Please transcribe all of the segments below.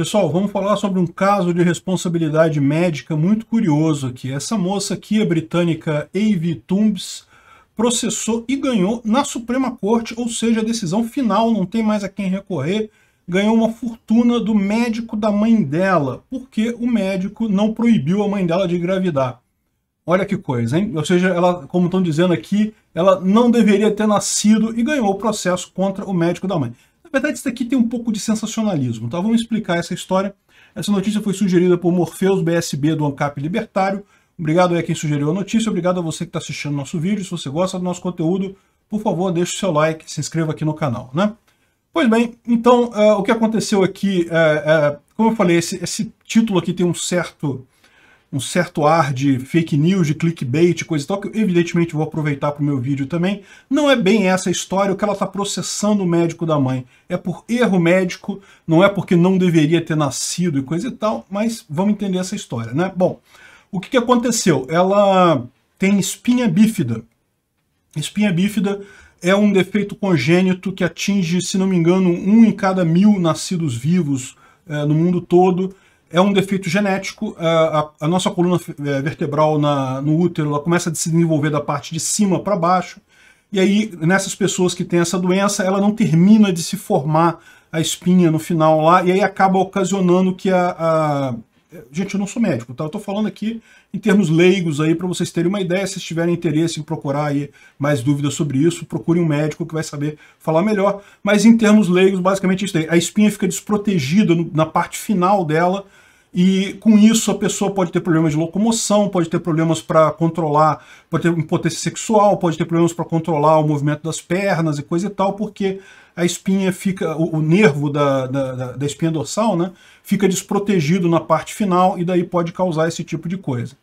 Pessoal, vamos falar sobre um caso de responsabilidade médica muito curioso aqui. Essa moça aqui, é a britânica Avi Tumbs, processou e ganhou na Suprema Corte, ou seja, a decisão final, não tem mais a quem recorrer, ganhou uma fortuna do médico da mãe dela, porque o médico não proibiu a mãe dela de engravidar. Olha que coisa, hein? Ou seja, ela, como estão dizendo aqui, ela não deveria ter nascido e ganhou o processo contra o médico da mãe. Na verdade, isso aqui tem um pouco de sensacionalismo, tá? Vamos explicar essa história. Essa notícia foi sugerida por Morpheus BSB do ANCAP Libertário. Obrigado a quem sugeriu a notícia, obrigado a você que está assistindo nosso vídeo. Se você gosta do nosso conteúdo, por favor, deixe o seu like, se inscreva aqui no canal, né? Pois bem, então, uh, o que aconteceu aqui, uh, uh, como eu falei, esse, esse título aqui tem um certo um certo ar de fake news, de clickbait, coisa e tal, que eu evidentemente vou aproveitar para o meu vídeo também. Não é bem essa a história, o que ela está processando o médico da mãe. É por erro médico, não é porque não deveria ter nascido e coisa e tal, mas vamos entender essa história, né? Bom, o que, que aconteceu? Ela tem espinha bífida. Espinha bífida é um defeito congênito que atinge, se não me engano, um em cada mil nascidos vivos é, no mundo todo, é um defeito genético. A, é, a, a nossa coluna é, vertebral na, no útero começa a se desenvolver da parte de cima para baixo. E aí, nessas pessoas que têm essa doença, ela não termina de se formar a espinha no final lá, e aí acaba ocasionando que a, Gente, eu não sou médico, tá? Eu tô falando aqui em termos leigos aí para vocês terem uma ideia. Se vocês tiverem interesse em procurar aí mais dúvidas sobre isso, procure um médico que vai saber falar melhor. Mas em termos leigos, basicamente isso aí. A espinha fica desprotegida na parte final dela e com isso a pessoa pode ter problemas de locomoção, pode ter problemas para controlar, pode ter impotência sexual, pode ter problemas para controlar o movimento das pernas e coisa e tal, porque a espinha fica, o, o nervo da, da, da espinha dorsal, né, fica desprotegido na parte final e daí pode causar esse tipo de coisa.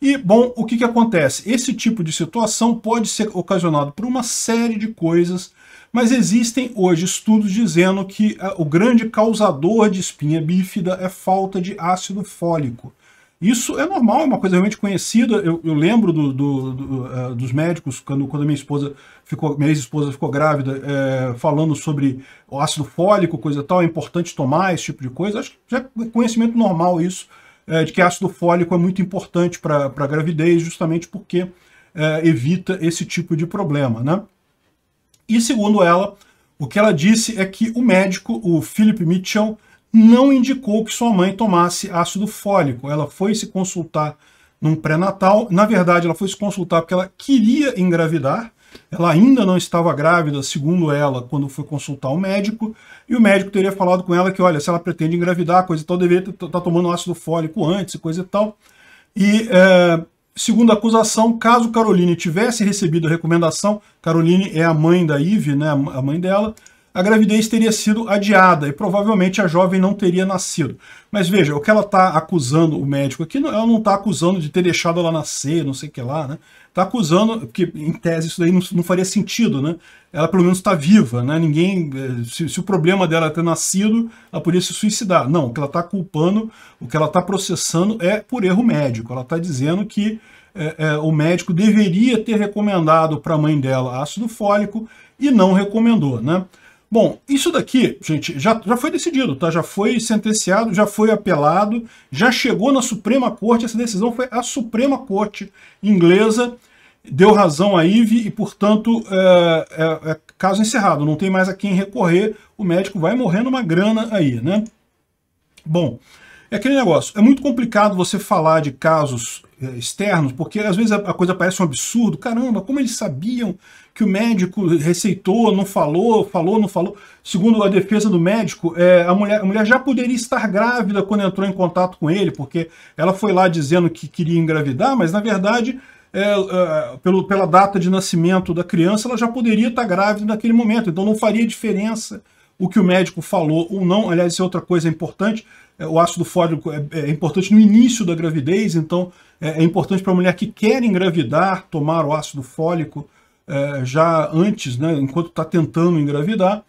E, bom, o que, que acontece? Esse tipo de situação pode ser ocasionado por uma série de coisas, mas existem hoje estudos dizendo que a, ah, o grande causador de espinha bífida é falta de ácido fólico. Isso é normal, é uma coisa realmente conhecida. Eu, eu lembro do, do, do, uh, dos médicos, quando, quando a minha esposa ficou, minha ex-esposa ficou grávida, é, falando sobre o ácido fólico, coisa tal, é importante tomar esse tipo de coisa. Acho que já é conhecimento normal isso, é, de que ácido fólico é muito importante para a gravidez, justamente porque é, evita esse tipo de problema. Né? E segundo ela, o que ela disse é que o médico, o Philip Mitchell, não indicou que sua mãe tomasse ácido fólico. Ela foi se consultar num pré-natal. Na verdade, ela foi se consultar porque ela queria engravidar. Ela ainda não estava grávida, segundo ela, quando foi consultar o médico. E o médico teria falado com ela que, olha, se ela pretende engravidar, coisa e tal, deveria estar tá, tá tomando ácido fólico antes, coisa e tal. E, é, segundo a acusação, caso Caroline tivesse recebido a recomendação, Caroline é a mãe da Ive, né, a mãe dela, a gravidez teria sido adiada e provavelmente a jovem não teria nascido. Mas veja, o que ela está acusando o médico aqui, ela não está acusando de ter deixado ela nascer, não sei o que lá, né? Está acusando, que em tese isso daí não, não, faria sentido, né? Ela pelo menos está viva, né? Ninguém, eh, se, se o problema dela é ter nascido, ela poderia se suicidar. Não, o que ela está culpando, o que ela está processando é por erro médico. Ela está dizendo que é, é, o médico deveria ter recomendado para a mãe dela ácido fólico e não recomendou, né? Bom, isso daqui, gente, já, já foi decidido, tá? Já foi sentenciado, já foi apelado, já chegou na Suprema Corte, essa decisão foi a Suprema Corte inglesa, deu razão à IVE e, portanto, é, é, é caso encerrado, não tem mais a quem recorrer, o médico vai morrendo uma grana aí, né? Bom, é aquele negócio, é muito complicado você falar de casos é, externos, porque às vezes a coisa parece um absurdo, caramba, como eles sabiam que o médico receitou, não falou, falou, não falou. Segundo a defesa do médico, é, a, mulher, a mulher já poderia estar grávida quando entrou em contato com ele, porque ela foi lá dizendo que queria engravidar, mas na verdade, é, é, pelo, pela data de nascimento da criança, ela já poderia estar grávida naquele momento. Então não faria diferença o que o médico falou ou não. Aliás, isso é outra coisa importante. É, o ácido fólico é, é importante no início da gravidez, então é, é importante para a mulher que quer engravidar tomar o ácido fólico é, já antes, né, enquanto está tentando engravidar.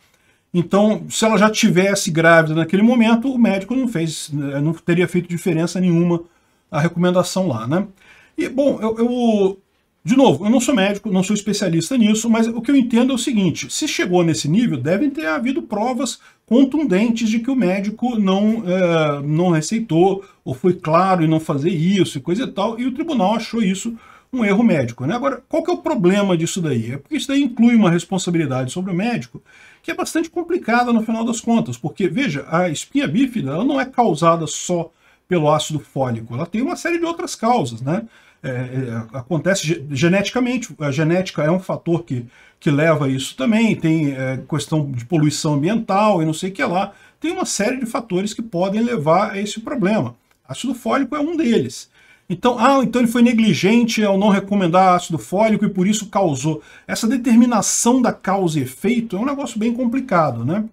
Então, se ela já tivesse grávida naquele momento, o médico não fez, é, não teria feito diferença nenhuma a recomendação lá, né? E, bom, eu, eu de novo, eu não sou médico, não sou especialista nisso, mas o que eu entendo é o seguinte, se chegou nesse nível, devem ter havido provas contundentes de que o médico não, é, não receitou, ou foi claro em não fazer isso e coisa e tal, e o tribunal achou isso um erro médico. Né? Agora, qual que é o problema disso daí? É porque isso daí inclui uma responsabilidade sobre o médico que é bastante complicada no final das contas, porque, veja, a espinha bífida ela não é causada só pelo ácido fólico, ela tem uma série de outras causas, né? É, é acontece geneticamente, a genética é um fator que, que leva a isso também, tem é, questão de poluição ambiental e não sei o que lá, tem uma série de fatores que podem levar a esse problema. Ácido fólico é um deles. Então, ah, então ele foi negligente ao não recomendar ácido fólico e por isso causou. Essa determinação da causa e efeito é um negócio bem complicado, né?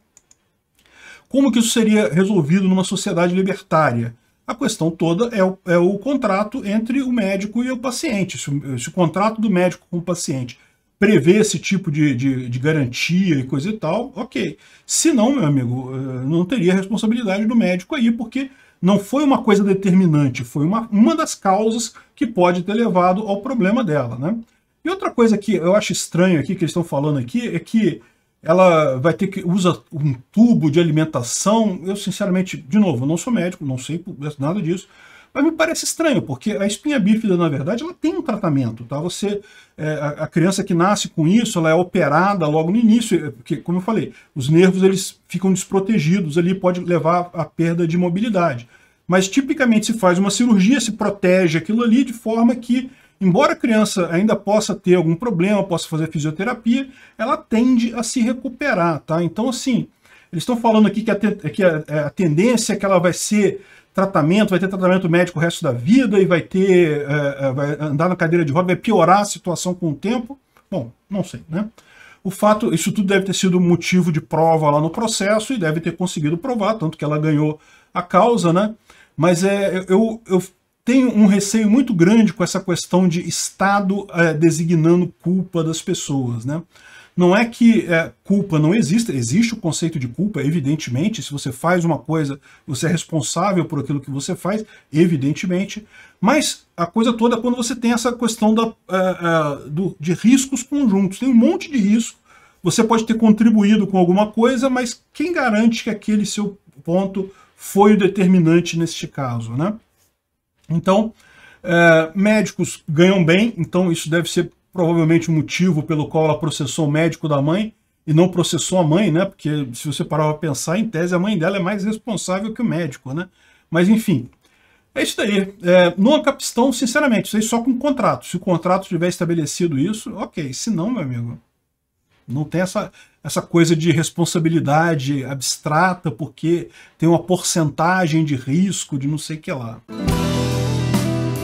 Como que isso seria resolvido numa sociedade libertária? A questão toda é o, é o contrato entre o médico e o paciente. Se o, se o, contrato do médico com o paciente prevê esse tipo de, de, de garantia e coisa e tal, ok. Se não, meu amigo, eh, não teria responsabilidade do médico aí, porque não foi uma coisa determinante, foi uma, uma das causas que pode ter levado ao problema dela, né? E outra coisa que eu acho estranho aqui, que eles estão falando aqui, é que ela vai ter que usa um tubo de alimentação. Eu, sinceramente, de novo, não sou médico, não sei nada disso, mas me parece estranho, porque a espinha bífida, na verdade, ela tem um tratamento, tá? Você, é, a, criança que nasce com isso, ela é operada logo no início, é, porque, como eu falei, os nervos eles ficam desprotegidos ali, pode levar à perda de mobilidade. Mas tipicamente se faz uma cirurgia, se protege aquilo ali de forma que, embora a criança ainda possa ter algum problema, possa fazer fisioterapia, ela tende a se recuperar, tá? Então, assim, eles estão falando aqui que a, que a, é, a tendência é que ela vai ser tratamento, vai ter tratamento médico o resto da vida e vai ter, é, é, vai andar na cadeira de roda, vai piorar a situação com o tempo? Bom, não sei, né? O fato, isso tudo deve ter sido motivo de prova lá no processo e deve ter conseguido provar, tanto que ela ganhou a causa, né? Mas é, eu, eu tenho um receio muito grande com essa questão de Estado é, designando culpa das pessoas, né? Não é que é, culpa não exista, existe o conceito de culpa, evidentemente. Se você faz uma coisa, você é responsável por aquilo que você faz, evidentemente. Mas a coisa toda é quando você tem essa questão da, é, é, do, de riscos conjuntos. Tem um monte de risco. Você pode ter contribuído com alguma coisa, mas quem garante que aquele seu ponto foi o determinante neste caso, né? Então, é, médicos ganham bem, então isso deve ser provavelmente o motivo pelo qual ela processou o médico da mãe e não processou a mãe, né? Porque se você parar para pensar, em tese, a mãe dela é mais responsável que o médico, né? Mas enfim, é isso daí. É, numa capistão, sinceramente, isso aí só com contrato. Se o contrato tiver estabelecido isso, ok. Se não, meu amigo, não tem essa, essa coisa de responsabilidade abstrata, porque tem uma porcentagem de risco de não sei o que lá.